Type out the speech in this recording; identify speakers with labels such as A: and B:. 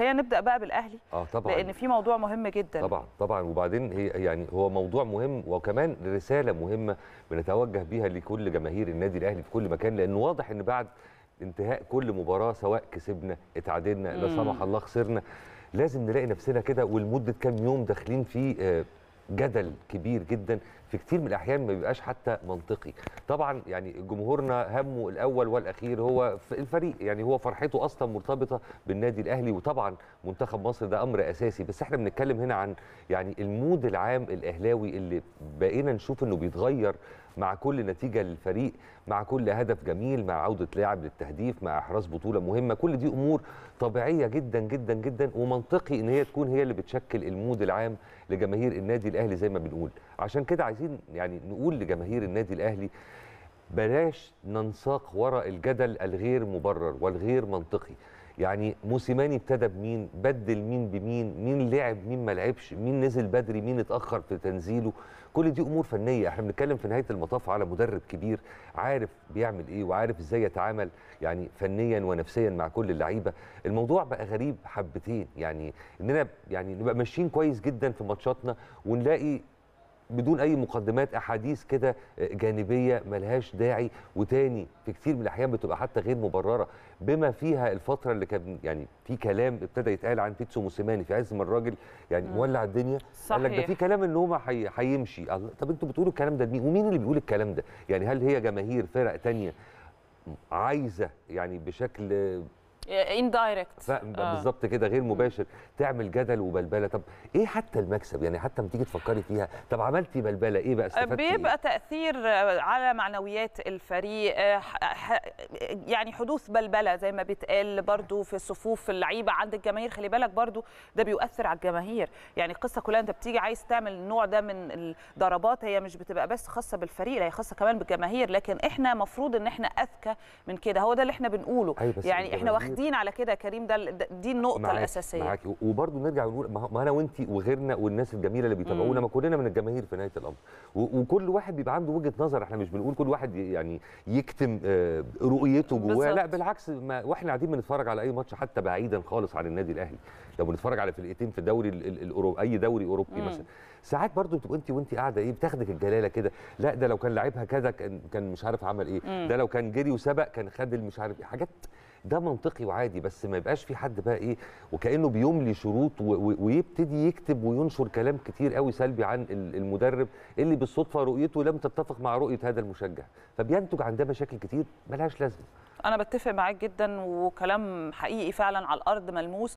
A: خلينا نبدا بقى بالاهلي
B: اه طبعا لان في
A: موضوع مهم جدا طبعا
B: طبعا وبعدين هي يعني هو موضوع مهم وكمان رساله مهمه بنتوجه بيها لكل جماهير النادي الاهلي في كل مكان لان واضح ان بعد انتهاء كل مباراه سواء كسبنا اتعادلنا لا سمح الله خسرنا لازم نلاقي نفسنا كده ولمده كام يوم داخلين في آه، جدل كبير جدا في كتير من الاحيان ما بيبقاش حتى منطقي طبعا يعني جمهورنا همه الاول والاخير هو الفريق يعني هو فرحته اصلا مرتبطه بالنادي الاهلي وطبعا منتخب مصر ده امر اساسي بس احنا بنتكلم هنا عن يعني المود العام الاهلاوي اللي بقينا نشوف انه بيتغير مع كل نتيجه للفريق مع كل هدف جميل مع عوده لاعب للتهديف مع احراز بطوله مهمه كل دي امور طبيعيه جدا جدا جدا ومنطقي ان هي تكون هي اللي بتشكل المود العام لجماهير النادي الاهلي زي ما بنقول عشان كده عايز عايزين يعني نقول لجماهير النادي الاهلي بلاش ننساق وراء الجدل الغير مبرر والغير منطقي يعني موسيماني ابتدى بمين بدل مين بمين مين لعب مين ما لعبش مين نزل بدري مين اتاخر في تنزيله كل دي امور فنيه احنا بنتكلم في نهايه المطاف على مدرب كبير عارف بيعمل ايه وعارف ازاي يتعامل يعني فنيا ونفسيا مع كل اللعيبه الموضوع بقى غريب حبتين يعني اننا يعني نبقى ماشيين كويس جدا في ماتشاتنا ونلاقي بدون اي مقدمات احاديث كده آه، جانبيه ملهاش داعي وتاني في كتير من الاحيان بتبقى حتى غير مبرره بما فيها الفتره اللي كان يعني في كلام ابتدى يتقال عن بيتسو موسيماني في عز ما الراجل يعني مم. مولع الدنيا صحيح. قال لك ده في كلام ان هو هيمشي طب انتوا بتقولوا الكلام ده لمين ومين اللي بيقول الكلام ده يعني هل هي جماهير فرق تانية عايزه يعني بشكل
A: ان دايركت آه. بالظبط
B: كده غير مباشر تعمل جدل وبلبله طب ايه حتى المكسب يعني حتى لما تيجي تفكري فيها طب عملتي بلبله ايه بقى استفدتي إيه؟ بيبقى إيه؟
A: تاثير على معنويات الفريق آه، يعني حدوث بلبله زي ما بيتقال برضو في صفوف اللعيبه عند الجماهير خلي بالك برضو ده بيؤثر على الجماهير يعني القصه كلها انت بتيجي عايز تعمل النوع ده من الضربات هي مش بتبقى بس خاصه بالفريق هي خاصه كمان بالجماهير لكن احنا مفروض ان احنا اذكى من كده هو ده اللي احنا بنقوله أيوة، يعني احنا واخدين واخدين على كده كريم ده دي النقطه معاك الاساسيه معاك
B: وبرده نرجع ونقول ما انا وانت وغيرنا والناس الجميله اللي بيتابعونا ما كلنا من الجماهير في نهايه الامر وكل واحد بيبقى عنده وجهه نظر احنا مش بنقول كل واحد يعني يكتم آه، رؤيته جواه لا بالعكس ما واحنا قاعدين بنتفرج على اي ماتش حتى بعيدا خالص عن النادي الاهلي لو بنتفرج على فرقتين في الدوري الاوروبي اي دوري اوروبي مثلا ساعات برضو بتبقى انت وانت قاعده ايه بتاخدك الجلاله كده لا ده لو كان لعبها كذا كان مش عارف عمل ايه ده لو كان جري وسبق كان خد مش عارف ايه حاجات ده منطقي وعادي بس ما يبقاش في حد بقى ايه وكانه بيملي شروط ويبتدي يكتب وينشر كلام كتير قوي سلبي عن المدرب اللي بالصدفه رؤيته لم تتفق مع رؤيه هذا المشجع فبينتج عن ده مشاكل كتير ملهاش لازمه
A: انا بتفق معاك جدا وكلام حقيقي فعلا على الارض ملموس